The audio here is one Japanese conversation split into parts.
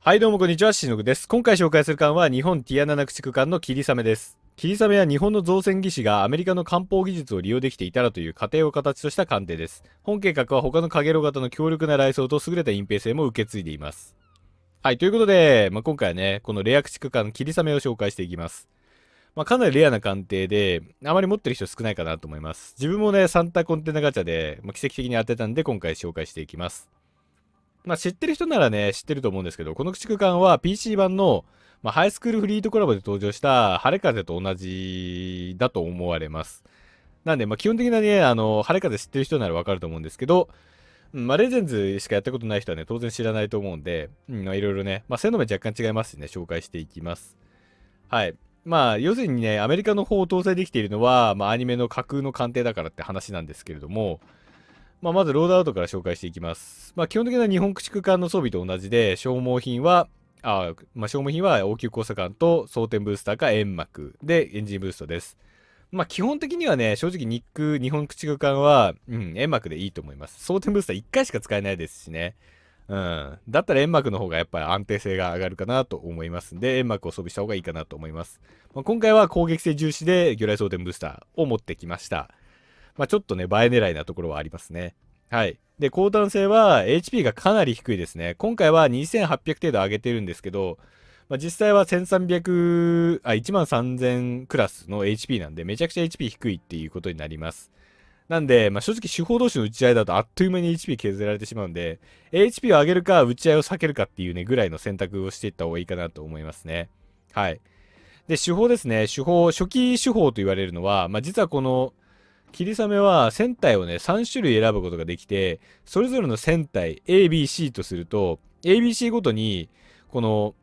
はいどうもこんにちは、しのぐです。今回紹介する艦は日本ティアナナク地区間の霧雨です。霧雨は日本の造船技師がアメリカの漢方技術を利用できていたらという過程を形とした艦艇です。本計画は他のカゲロ型の強力な雷装と優れた隠蔽性も受け継いでいます。はい、ということで、まあ、今回はね、このレア駆逐艦霧雨を紹介していきます。まあ、かなりレアな艦艇で、あまり持ってる人少ないかなと思います。自分もね、サンタコンテナガチャで、まあ、奇跡的に当てたんで今回紹介していきます。まあ、知ってる人ならね、知ってると思うんですけど、この駆逐艦は PC 版の、まあ、ハイスクールフリートコラボで登場した晴れ風と同じだと思われます。なんで、まあ、基本的なね、あの、晴れ風知ってる人ならわかると思うんですけど、うん、まあ、レジェンズしかやったことない人はね、当然知らないと思うんで、うん、まいろいろね、まあ、性能面若干違いますしね、紹介していきます。はい。まあ、要するにね、アメリカの方を搭載できているのは、まあ、アニメの架空の艦艇だからって話なんですけれども、まあ、まずロードアウトから紹介していきます。まあ、基本的な日本駆逐艦の装備と同じで、消耗品は、あまあ、消耗品は応急交差艦と装填ブースターか煙幕でエンジンブーストです。まあ、基本的にはね、正直日空、日本駆逐艦は、うん、煙幕でいいと思います。装填ブースター1回しか使えないですしね。うん。だったら煙幕の方がやっぱり安定性が上がるかなと思いますんで、煙幕を装備した方がいいかなと思います。まあ、今回は攻撃性重視で魚雷装填ブースターを持ってきました。まあ、ちょっとね、映え狙いなところはありますね。はい。で、高弾性は HP がかなり低いですね。今回は2800程度上げてるんですけど、まあ、実際は1300、あ、13000クラスの HP なんで、めちゃくちゃ HP 低いっていうことになります。なんで、まあ、正直手法同士の打ち合いだとあっという間に HP 削られてしまうんで、HP を上げるか打ち合いを避けるかっていうね、ぐらいの選択をしていった方がいいかなと思いますね。はい。で、手法ですね。手法、初期手法と言われるのは、まあ、実はこの、霧雨は船体をね3種類選ぶことができてそれぞれの船体 ABC とすると ABC ごとにこの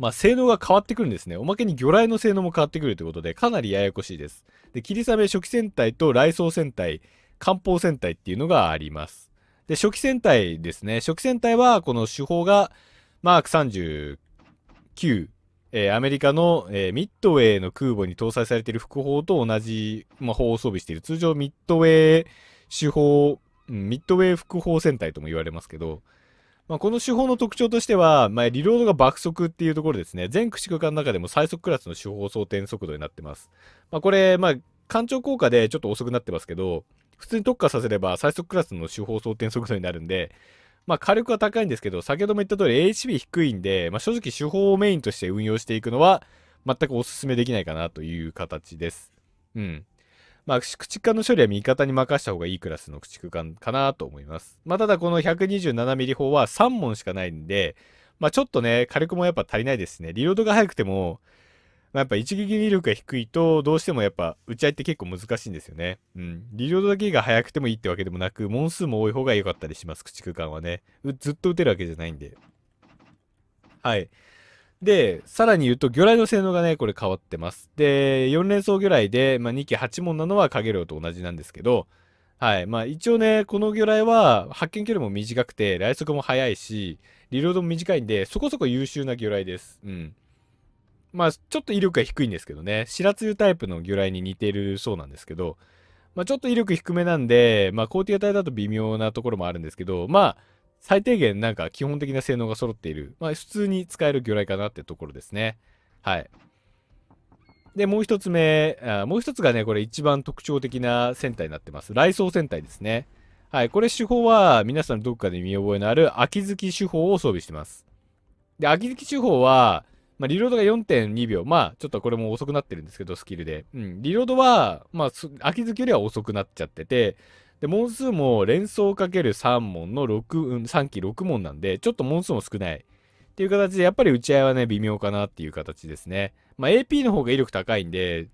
まあ、性能が変わってくるんですね。おまけに魚雷の性能も変わってくるということで、かなりややこしいです。で、霧雨初期船体と雷装船体、艦砲船体っていうのがあります。で、初期戦隊ですね。初期戦隊は、この手法が、マーク39えー、アメリカの、えー、ミッドウェーの空母に搭載されている副砲と同じ、まあ、砲を装備している。通常ミッドウェー手法、ミッドウェー副砲戦隊とも言われますけど、まあ、この手法の特徴としては、まあ、リロードが爆速っていうところですね。全駆逐艦の中でも最速クラスの手法装填速度になってます。まあ、これ、まあ、艦長効果でちょっと遅くなってますけど、普通に特化させれば最速クラスの手法装填速度になるんで、まあ、火力は高いんですけど、先ほども言った通り HP 低いんで、まあ、正直手法をメインとして運用していくのは、全くお勧めできないかなという形です。うん。まあ、駆逐艦の処理は味方に任した方がいいクラスの駆逐艦かなと思います。まあ、ただこの 127mm 砲は3門しかないんで、まあ、ちょっとね、火力もやっぱ足りないですね。リロードが早くても、まあ、やっぱ一撃威力が低いと、どうしてもやっぱ打ち合いって結構難しいんですよね。うん。リロードだけが速くてもいいってわけでもなく、問数も多い方が良かったりします、駆逐艦はね。ずっと打てるわけじゃないんで。はい。で、さらに言うと、魚雷の性能がね、これ変わってます。で、4連装魚雷で、まあ、2機8門なのは影量と同じなんですけど、はい。まあ、一応ね、この魚雷は発見距離も短くて、来速も速いし、リロードも短いんで、そこそこ優秀な魚雷です。うん。まあ、ちょっと威力が低いんですけどね、白露タイプの魚雷に似てるそうなんですけど、まあ、ちょっと威力低めなんで、まあ、コーティア体だと微妙なところもあるんですけど、まあ、最低限なんか基本的な性能が揃っている、まあ、普通に使える魚雷かなってところですね。はい。で、もう一つ目、あもう一つがね、これ一番特徴的な戦隊になってます。雷装戦隊ですね。はい、これ手法は皆さんどこかで見覚えのある秋月手法を装備してます。で、秋月手法は、まあ、リロードが4.2秒。まあ、ちょっとこれも遅くなってるんですけど、スキルで。うん。リロードは、まあ、秋月よりは遅くなっちゃってて、で、問数も連想かける3問の6、うん、3期6問なんで、ちょっと問数も少ない。っていう形で、やっぱり打ち合いはね、微妙かなっていう形ですね。まあ、AP の方が威力高いんで、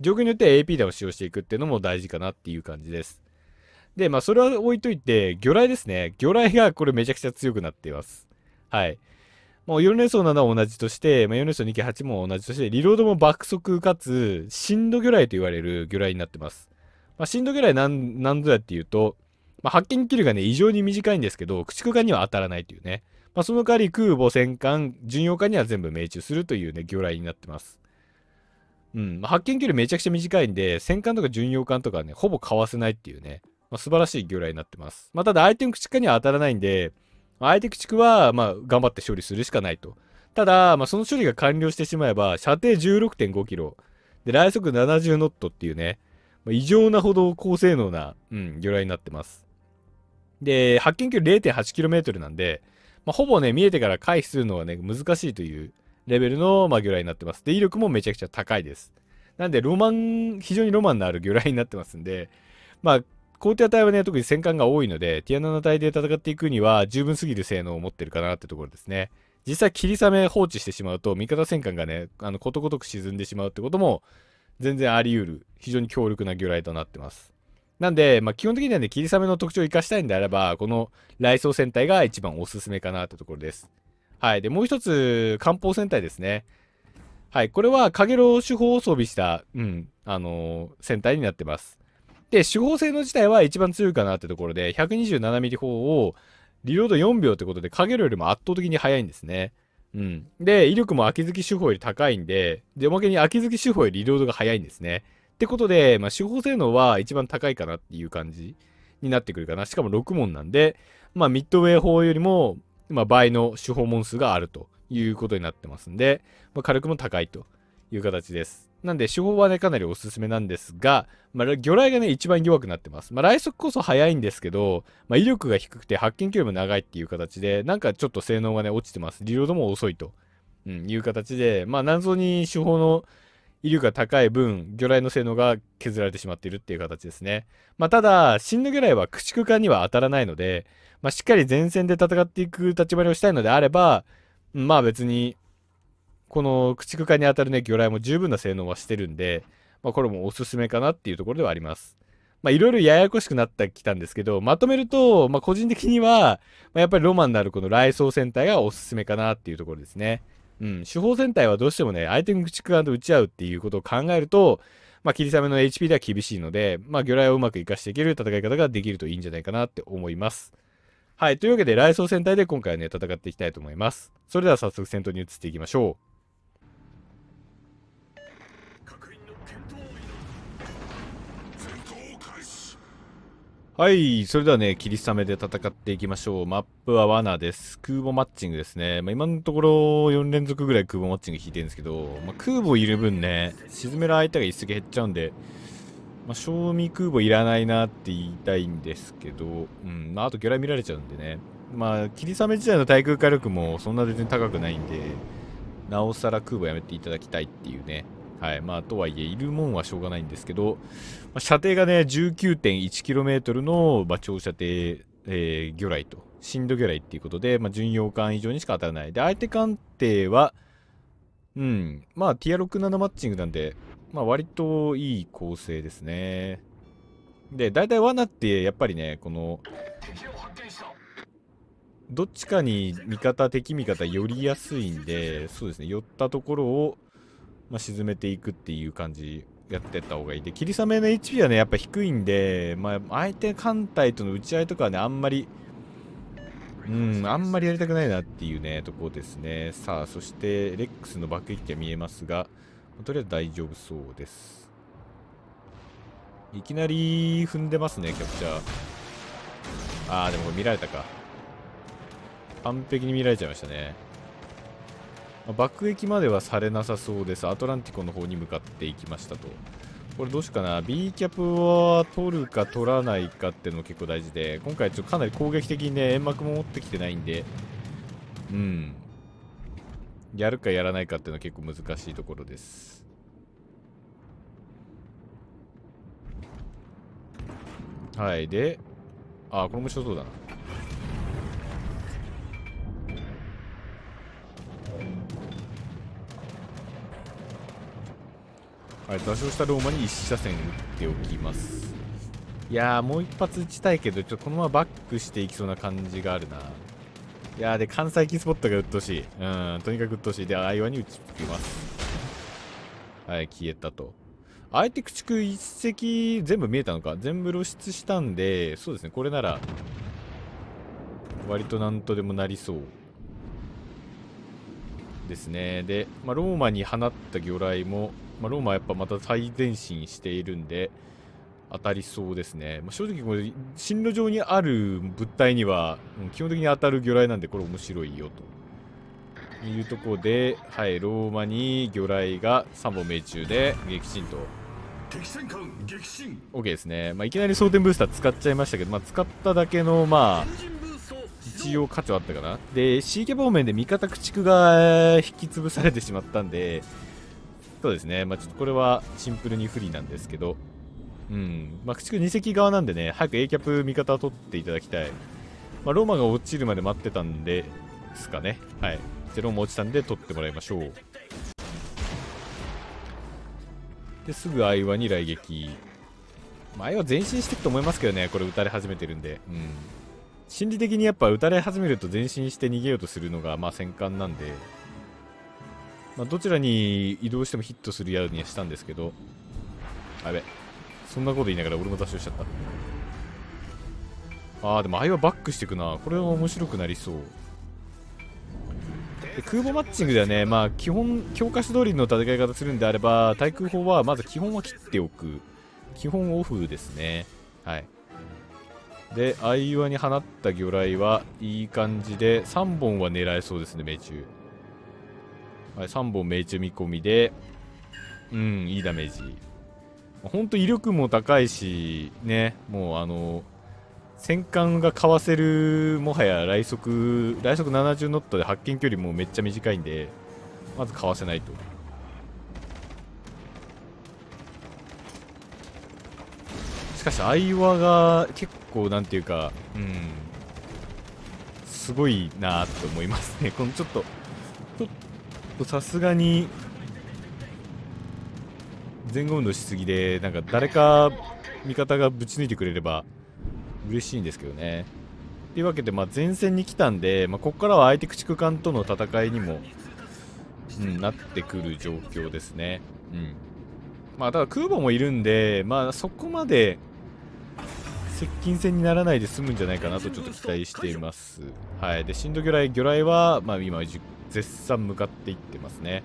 状況によっては AP 弾を使用していくっていうのも大事かなっていう感じです。で、まあ、それは置いといて、魚雷ですね。魚雷がこれめちゃくちゃ強くなっています。はい。もう想ルネ7は同じとして、まあ、想ルネーソ8も同じとして、リロードも爆速かつ、震度魚雷と言われる魚雷になってます。まあ、震度魚雷なん何ぞやっていうと、まあ、発見距離がね、異常に短いんですけど、駆逐艦には当たらないというね。まあ、その代わり空母、戦艦、巡洋艦には全部命中するというね、魚雷になってます。うん、まあ、発見距離めちゃくちゃ短いんで、戦艦とか巡洋艦とかね、ほぼかわせないっていうね、まあ、素晴らしい魚雷になってます。まあ、ただ相手の駆逐艦には当たらないんで、相手駆逐は、まあ、頑張って処理するしかないと。ただ、まあ、その処理が完了してしまえば、射程16.5キロ、で、来速70ノットっていうね、まあ、異常なほど高性能な、うん、魚雷になってます。で、発見距離 0.8km なんで、まあ、ほぼね、見えてから回避するのはね、難しいというレベルの、まあ、魚雷になってます。で、威力もめちゃくちゃ高いです。なんで、ロマン、非常にロマンのある魚雷になってますんで、まあ、コーティア隊はね、特に戦艦が多いので、ティアナの隊で戦っていくには十分すぎる性能を持ってるかなってところですね。実際、霧雨放置してしまうと、味方戦艦がね、あの、ことごとく沈んでしまうってことも、全然あり得る、非常に強力な魚雷となってます。なんで、まあ、基本的にはね、霧雨の特徴を生かしたいんであれば、この雷装戦隊が一番おすすめかなってところです。はい。で、もう一つ、艦砲戦隊ですね。はい。これは、かげろう手法を装備した、うん、あのー、戦隊になってます。で、手法性能自体は一番強いかなってところで、127mm 砲をリロード4秒ってことで、かるよりも圧倒的に速いんですね。うん。で、威力も秋月手法より高いんで、で、おまけに秋月手法よりリロードが速いんですね。ってことで、まあ、手法性能は一番高いかなっていう感じになってくるかな。しかも6問なんで、まあ、ミッドウェー砲よりも、まあ、倍の手法問数があるということになってますんで、まあ、火力も高いという形です。なんで手法はね、かなりおすすめなんですが、まあ、魚雷がね、一番弱くなってます。まあ、雷速こそ速いんですけど、まあ、威力が低くて発見距離も長いっていう形で、なんかちょっと性能がね、落ちてます。リロードも遅いと、うん、いう形で、まあ、謎に手法の威力が高い分、魚雷の性能が削られてしまっているっていう形ですね。まあ、ただ、真の魚雷は駆逐艦には当たらないので、まあ、しっかり前線で戦っていく立場にをしたいのであれば、まあ別にこの駆逐艦にあたるね、魚雷も十分な性能はしてるんで、まあ、これもおすすめかなっていうところではあります。まあ、いろいろややこしくなってきたんですけど、まとめると、まあ、個人的には、まあ、やっぱりロマンのあるこの雷装戦隊がおすすめかなっていうところですね。うん、手法戦隊はどうしてもね、相手の駆逐艦と打ち合うっていうことを考えると、まあ、霧雨の HP では厳しいので、まあ、魚雷をうまく活かしていける戦い方ができるといいんじゃないかなって思います。はい、というわけで、雷装戦隊で今回はね、戦っていきたいと思います。それでは早速戦闘に移っていきましょう。はい、それではね、霧雨で戦っていきましょう。マップは罠です。空母マッチングですね。まあ、今のところ4連続ぐらい空母マッチング引いてるんですけど、まあ、空母いる分ね、沈める相手が一隻減っちゃうんで、まあ、賞味空母いらないなって言いたいんですけど、うん、まあ、あと魚雷見られちゃうんでね。まあ、霧雨自体の対空火力もそんな全然高くないんで、なおさら空母やめていただきたいっていうね、はい。まあ、とはいえ、いるもんはしょうがないんですけど、まあ、射程がね、19.1km の、まあ、長射程、えー、魚雷と、深度魚雷っていうことで、まあ、巡洋艦以上にしか当たらない。で、相手艦艇は、うん、まあ、TR67 マッチングなんで、まあ、割といい構成ですね。で、大体罠って、やっぱりね、この、どっちかに味方、敵味方寄りやすいんで、そうですね、寄ったところを、まあ、沈めていくっていう感じやってった方がいいで霧雨の HP はねやっぱ低いんで、まあ、相手艦隊との打ち合いとかはねあんまりうんあんまりやりたくないなっていうねとこですねさあそしてレックスの爆撃機は見えますがとりあえず大丈夫そうですいきなり踏んでますねキャプチャーあーでもこれ見られたか完璧に見られちゃいましたね爆撃まではされなさそうです。アトランティコの方に向かっていきましたと。これどうしようかな。B キャップは取るか取らないかっていうの結構大事で、今回ちょっとかなり攻撃的にね、煙幕も持ってきてないんで、うん。やるかやらないかっていうのは結構難しいところです。はい。で、あ、これも一緒そうだな。はい、座礁したローマに1車線打っておきますいやー、もう一発打ちたいけどちょっとこのままバックしていきそうな感じがあるないやで関西機スポットがうっとしいうんとにかくうっとしいで相イに打ちつきますはい消えたと相手駆逐一石全部見えたのか全部露出したんでそうですねこれなら割となんとでもなりそうですね。で、まあ、ローマに放った魚雷も、まあ、ローマはやっぱまた最前進しているんで、当たりそうですね。まあ、正直これ、進路上にある物体には、基本的に当たる魚雷なんで、これ面白いよと。いうところで、はい、ローマに魚雷が3本命中で撃沈と。艦 OK ですね。まあ、いきなり装填ブースター使っちゃいましたけど、まあ、使っただけの、まあ、一応価値はあったかなでシーケ方面で味方駆逐が引き潰されてしまったんでそうですねまあちょっとこれはシンプルに不利なんですけどうんまあ駆逐2隻側なんでね早く A キャップ味方を取っていただきたいまあローマが落ちるまで待ってたんですかねはいでローマ落ちたんで取ってもらいましょうですぐ相羽に来撃まあ、前進していくと思いますけどね、これ打たれ始めてるんで。うん心理的にやっぱ撃たれ始めると前進して逃げようとするのがまあ戦艦なんで、まあ、どちらに移動してもヒットするようにはしたんですけどあべそんなこと言いながら俺も脱出しちゃったああでもあいはバックしてくなこれは面白くなりそうで空母マッチングではね、まあ、基本教科書通りの戦い方するんであれば対空砲はまず基本は切っておく基本オフですねはいで、相イに放った魚雷はいい感じで、3本は狙えそうですね、命中。はい、3本命中見込みで、うん、いいダメージ。ほんと威力も高いし、ね、もうあの、戦艦がかわせる、もはや雷速、雷速70ノットで発見距離もめっちゃ短いんで、まずかわせないと。しかしアイワが結構なんていうかうんすごいなと思いますねこのちょっとちょっとさすがに前後運動しすぎでなんか誰か味方がぶち抜いてくれれば嬉しいんですけどねというわけで、まあ、前線に来たんで、まあ、ここからは相手駆逐艦との戦いにも、うん、なってくる状況ですね。うんまあ、ただ空母もいるんで、まあ、そこまで接近戦にならないで済むんじゃないかなとちょっと期待しています。はい。で、震度魚雷、魚雷は、まあ今、絶賛向かっていってますね。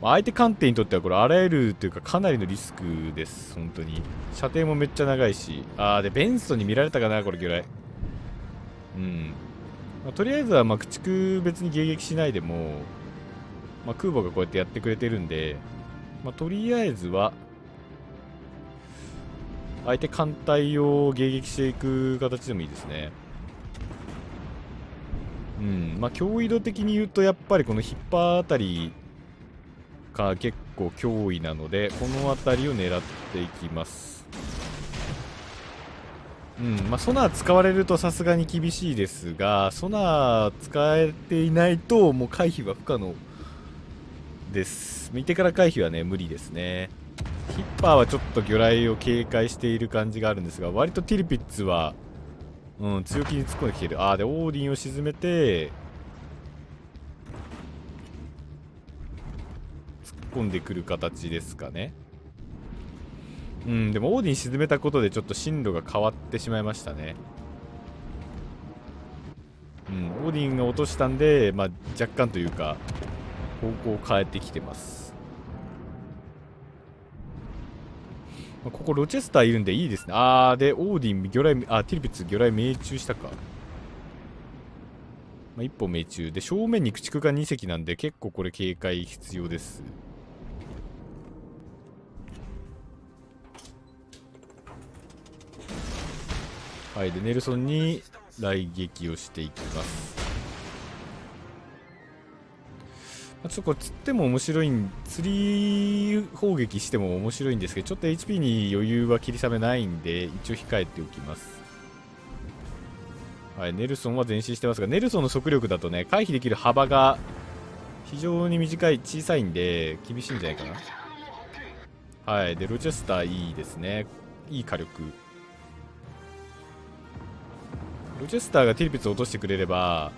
まあ、相手艦艇にとってはこれ、あらゆるというか、かなりのリスクです。本当に。射程もめっちゃ長いし。あー、で、ベンソに見られたかな、これ、魚雷。うん。まあ、とりあえずは、まあ、駆逐別に迎撃しないでも、まあ、空母がこうやってやってくれてるんで、まあ、とりあえずは、相手艦隊を迎撃していく形でもいいですねうんまあ強威度的に言うとやっぱりこのヒッパーあたりが結構脅威なのでこの辺りを狙っていきますうんまあ、ソナー使われるとさすがに厳しいですがソナー使えていないともう回避は不可能です見てから回避はね無理ですねヒッパーはちょっと魚雷を警戒している感じがあるんですが、割とティルピッツは、うん、強気に突っ込んできてる。ああ、で、オーディンを沈めて、突っ込んでくる形ですかね。うん、でもオーディン沈めたことでちょっと進路が変わってしまいましたね。うん、オーディンが落としたんで、まあ、若干というか、方向を変えてきてます。ここロチェスターいるんでいいですね。あー、で、オーディン、魚雷、あ、ティルピッツ、魚雷命中したか。まあ、一歩命中。で、正面に駆逐艦2隻なんで、結構これ警戒必要です。はい、で、ネルソンに雷撃をしていきます。ちょっとこれ釣っても面白いん釣り砲撃しても面白いんですけどちょっと HP に余裕は切りめないんで一応控えておきますはいネルソンは前進してますがネルソンの速力だとね回避できる幅が非常に短い小さいんで厳しいんじゃないかなはいでロチェスターいいですねいい火力ロチェスターがティルピツを落としてくれれば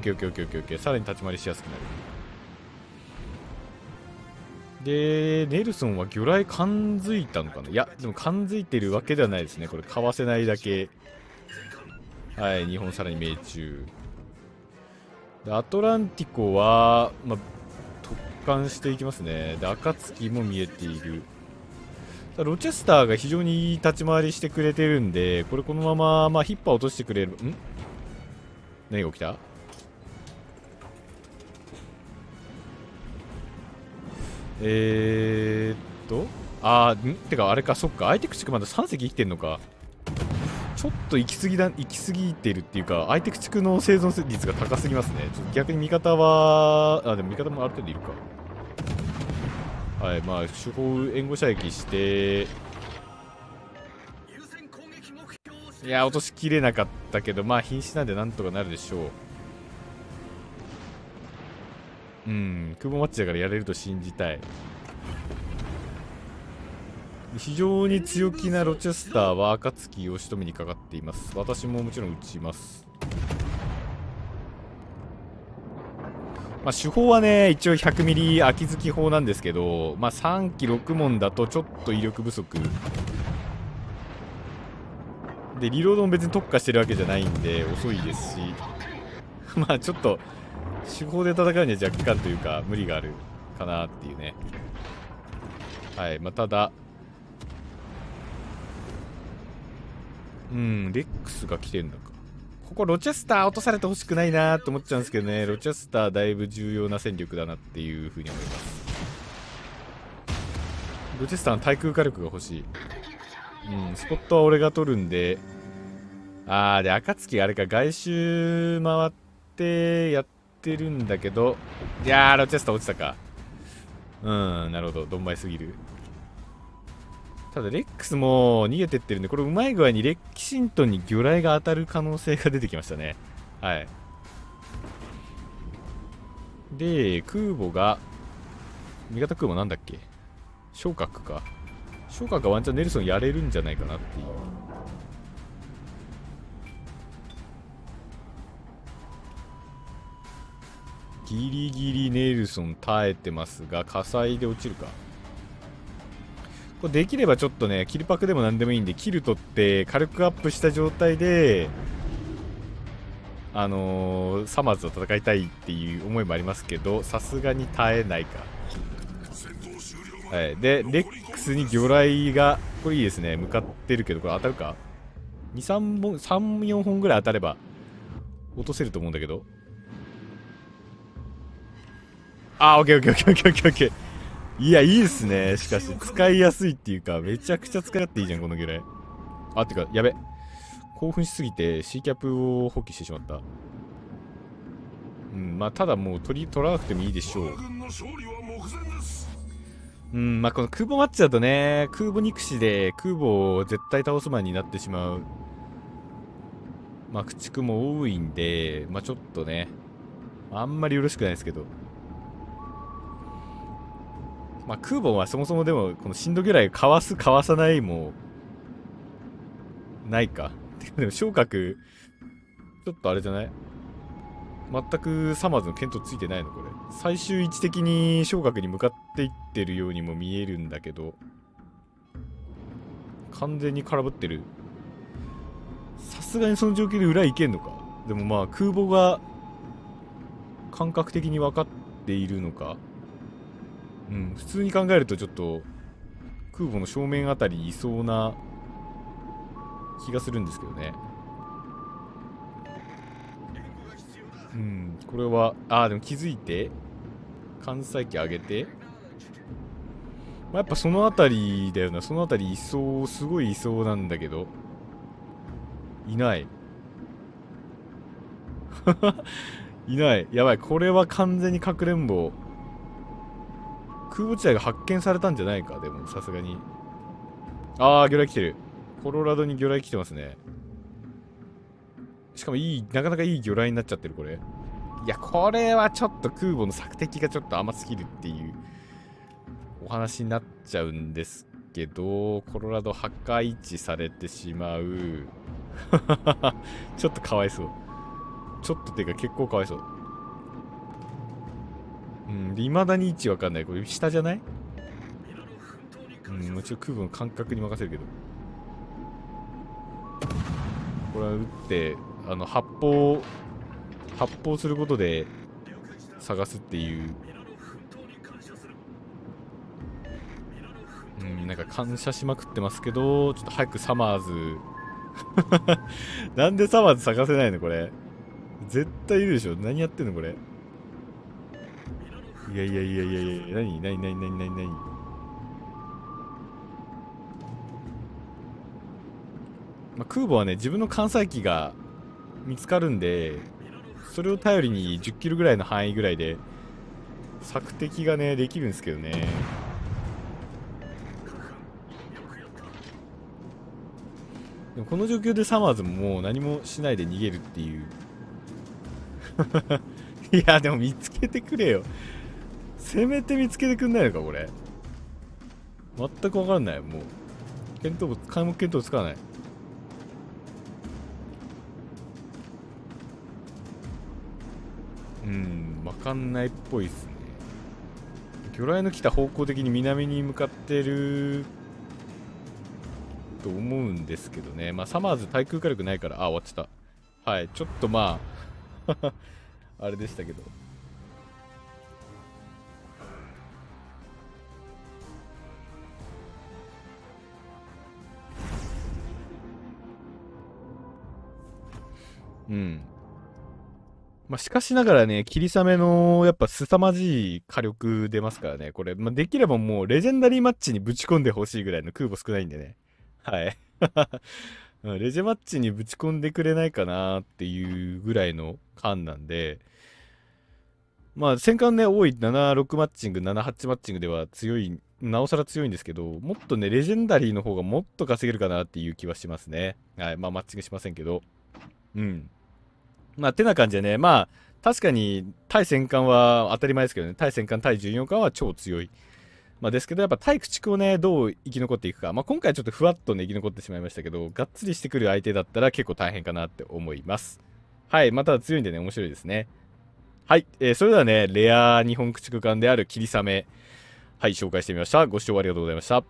OKOKOKOK さらに立ち回りしやすくなるで、ネルソンは魚雷感づいたのかないや、でも感づいてるわけではないですね。これ、かわせないだけ。はい、日本さらに命中。で、アトランティコは、まあ、突貫していきますね。で、暁も見えている。ロチェスターが非常にいい立ち回りしてくれてるんで、これこのまま、まあ、ヒッパー落としてくれる、ん何が起きたえー、っと、あー、てかあれか、そっか、相手駆逐まだ3隻生きてんのか。ちょっと行き過ぎだ、行き過ぎてるっていうか、相手駆逐の生存率が高すぎますね。ちょっと逆に味方は、あ、でも味方もある程度いるか。はい、まあ、手法援護射撃して、いや、落としきれなかったけど、まあ、瀕死なんでなんとかなるでしょう。うん久保マッチだからやれると信じたい非常に強気なロチェスターは暁を仕留めにかかっています私ももちろん打ちますまあ、手法はね一応 100mm 秋月砲なんですけど、まあ、3機6門だとちょっと威力不足でリロードも別に特化してるわけじゃないんで遅いですし まあちょっと手法で戦うには若干というか無理があるかなっていうねはいまあただうんレックスが来てんのかここロチェスター落とされてほしくないなと思っちゃうんですけどねロチェスターだいぶ重要な戦力だなっていうふうに思いますロチェスターの対空火力が欲しいうんスポットは俺が取るんでああで暁があれか外周回ってやってってるんだけど、いやー、ロチェスター落ちたか。うん、なるほど、ドンバイすぎる。ただ、レックスも逃げてってるんで、これうまい具合にレッキシントンに魚雷が当たる可能性が出てきましたね。はい。で、空母が、味方空母なんだっけ昇格か。昇格はワンチャンネルソンやれるんじゃないかなっていう。ギリギリネイルソン耐えてますが、火災で落ちるか。これできればちょっとね、キルパクでも何でもいいんで、キル取って軽くアップした状態で、あのー、サマーズと戦いたいっていう思いもありますけど、さすがに耐えないか。はい、で、レックスに魚雷が、これいいですね、向かってるけど、これ当たるか ?2、3本、3、4本ぐらい当たれば、落とせると思うんだけど。あオッケーオッケーオッケーオッケーオッケーオッケー。いや、いいっすね。しかし、使いやすいっていうか、めちゃくちゃ使いていいじゃん、このぐらい。あ、ってか、やべ。興奮しすぎて C キャップを放棄してしまった。うん、まあ、ただもう取り、取らなくてもいいでしょう。うん、まあ、この空母マッチだとね、空母憎しで空母を絶対倒す前になってしまう。まあ、駆逐も多いんで、まあ、ちょっとね、あんまりよろしくないですけど。まあ、クーボンはそもそもでも、この震度魚雷かわす、かわさないも、ないか。でも、昇格、ちょっとあれじゃない全くサマーズの検討ついてないのこれ。最終位置的に昇格に向かっていってるようにも見えるんだけど、完全に空振ってる。さすがにその状況で裏行けんのか。でもまあ、空母が感覚的に分かっているのか。うん、普通に考えるとちょっと空母の正面あたりにいそうな気がするんですけどね。うん、これは、ああ、でも気づいて、関西機上げて、まあ、やっぱその辺りだよな、その辺りいそう、すごいいそうなんだけど、いない。いない。やばい、これは完全にかくれんぼ。空母地帯が発見されたんじゃないかでもさすがにああ魚雷来てるコロラドに魚雷来てますねしかもいいなかなかいい魚雷になっちゃってるこれいやこれはちょっと空母の索敵がちょっと甘すぎるっていうお話になっちゃうんですけどコロラド破壊地されてしまう ちょっとかわいそうちょっとていうか結構かわいそううん、未だに位置わかんない。これ下じゃないうん、もちろん空母の感覚に任せるけど。これは撃って、あの、発砲、発砲することで探すっていう。うん、なんか感謝しまくってますけど、ちょっと早くサマーズ なんでサマーズ探せないのこれ。絶対いるでしょ。何やってんのこれ。いやいやいやいやいや、なになになになになになにまあ、空母はね、自分の艦載機が見つかるんで、それを頼りに10キロぐらいの範囲ぐらいで、索敵がね、できるんですけどね。でもこの状況でサマーズももう何もしないで逃げるっていう。いや、でも見つけてくれよ。せめて見つけてくんないのかこれ全く分かんないもう見当開目見当つかないうん分かんないっぽいっすね魚雷の来た方向的に南に向かってると思うんですけどねまあサマーズ対空火力ないからあ終わっちゃったはいちょっとまあ あれでしたけどうん。まあ、しかしながらね、霧雨のやっぱ凄まじい火力出ますからね、これ、まあ、できればもうレジェンダリーマッチにぶち込んでほしいぐらいの空母少ないんでね。はい。レジェマッチにぶち込んでくれないかなっていうぐらいの感なんで、まあ戦艦ね、多い76マッチング、78マッチングでは強い、なおさら強いんですけど、もっとね、レジェンダリーの方がもっと稼げるかなっていう気はしますね。はい。まあマッチングしませんけど。うん。まあ、てな感じでね、まあ、確かに対戦艦は当たり前ですけどね、対戦艦、対巡洋艦は超強い。まあ、ですけど、やっぱ対駆逐をね、どう生き残っていくか。まあ、今回ちょっとふわっとね、生き残ってしまいましたけど、がっつりしてくる相手だったら結構大変かなって思います。はい、また強いんでね、面白いですね。はい、えー、それではね、レア日本駆逐艦である霧雨。はい、紹介してみました。ご視聴ありがとうございました。